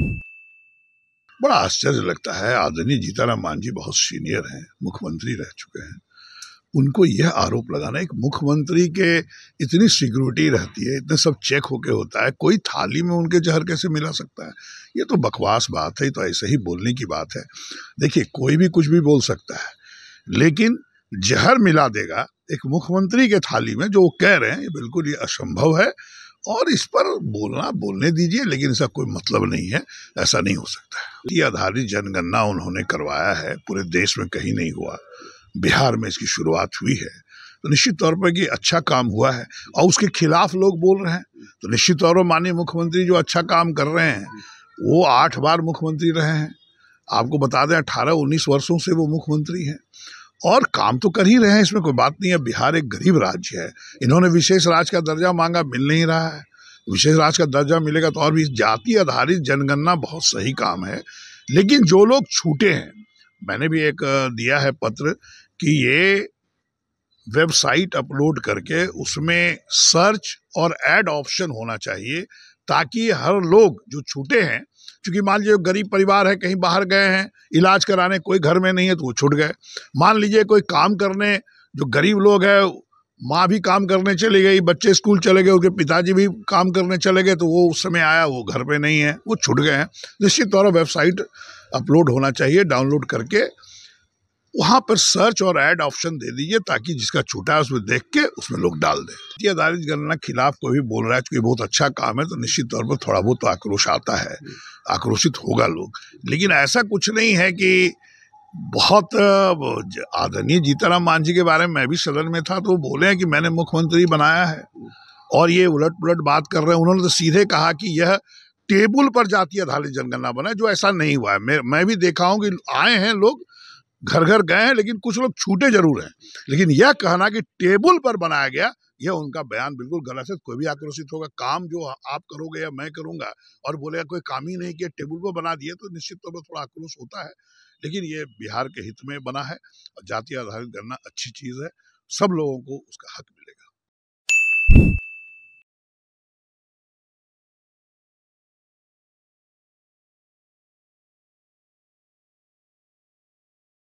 बड़ा आश्चर्य लगता है आदरणीय जीताराम मांझी बहुत सीनियर हैं मुख्यमंत्री रह चुके हैं उनको यह आरोप लगाना एक मुख्यमंत्री के इतनी सिक्योरिटी रहती है इतने सब चेक होके होता है कोई थाली में उनके जहर कैसे मिला सकता है ये तो बकवास बात है तो ऐसे ही बोलने की बात है देखिए कोई भी कुछ भी बोल सकता है लेकिन जहर मिला देगा एक मुख्यमंत्री के थाली में जो वो कह रहे हैं ये बिल्कुल ये असंभव है और इस पर बोलना बोलने दीजिए लेकिन इसका कोई मतलब नहीं है ऐसा नहीं हो सकता ये आधारित जनगणना उन्होंने करवाया है पूरे देश में कहीं नहीं हुआ बिहार में इसकी शुरुआत हुई है तो निश्चित तौर पर कि अच्छा काम हुआ है और उसके खिलाफ लोग बोल रहे हैं तो निश्चित तौर पर माननीय मुख्यमंत्री जो अच्छा काम कर रहे हैं वो आठ बार मुख्यमंत्री रहे हैं आपको बता दें अठारह उन्नीस वर्षों से वो मुख्यमंत्री हैं और काम तो कर ही रहे हैं इसमें कोई बात नहीं है बिहार एक गरीब राज्य है इन्होंने विशेष राज्य का दर्जा मांगा मिल नहीं रहा है विशेष राज्य का दर्जा मिलेगा तो और भी जाति आधारित जनगणना बहुत सही काम है लेकिन जो लोग छूटे हैं मैंने भी एक दिया है पत्र कि ये वेबसाइट अपलोड करके उसमें सर्च और ऐड ऑप्शन होना चाहिए ताकि हर लोग जो छूटे हैं क्योंकि मान लीजिए गरीब परिवार है कहीं बाहर गए हैं इलाज कराने कोई घर में नहीं है तो वो छूट गए मान लीजिए कोई काम करने जो गरीब लोग हैं माँ भी काम करने चली गई बच्चे स्कूल चले गए उनके पिताजी भी काम करने चले गए तो वो उस समय आया वो घर पे नहीं है वो छुट गए हैं निश्चित तौर पर वेबसाइट अपलोड होना चाहिए डाउनलोड करके वहाँ पर सर्च और ऐड ऑप्शन दे दीजिए ताकि जिसका छूटा है उसमें देख के उसमें लोग डाल दें आधारित गणना खिलाफ कोई भी बोल रहा है क्योंकि बहुत अच्छा काम है तो निश्चित तौर पर थोड़ा बहुत तो आक्रोश आता है आक्रोशित होगा लोग लेकिन ऐसा कुछ नहीं है कि बहुत आदरणीय जीताराम मांझी के बारे में मैं भी सदन में था तो बोले हैं कि मैंने मुख्यमंत्री बनाया है और ये उलट पुलट बात कर रहे हैं उन्होंने तो सीधे कहा कि यह टेबल पर जाती आधारित जनगणना बनाए जो ऐसा नहीं हुआ है मैं मैं भी देखा हूँ कि आए हैं लोग घर घर गए हैं लेकिन कुछ लोग छूटे जरूर हैं लेकिन यह कहना कि टेबल पर बनाया गया यह उनका बयान बिल्कुल गलत है कोई भी आक्रोशित होगा काम जो आप करोगे या मैं करूंगा और बोलेगा कोई काम ही नहीं किया टेबल पर बना दिए तो निश्चित तौर पर थोड़ा आक्रोश होता है लेकिन ये बिहार के हित में बना है और जाति आधारित गणना अच्छी चीज़ है सब लोगों को उसका हक मिलेगा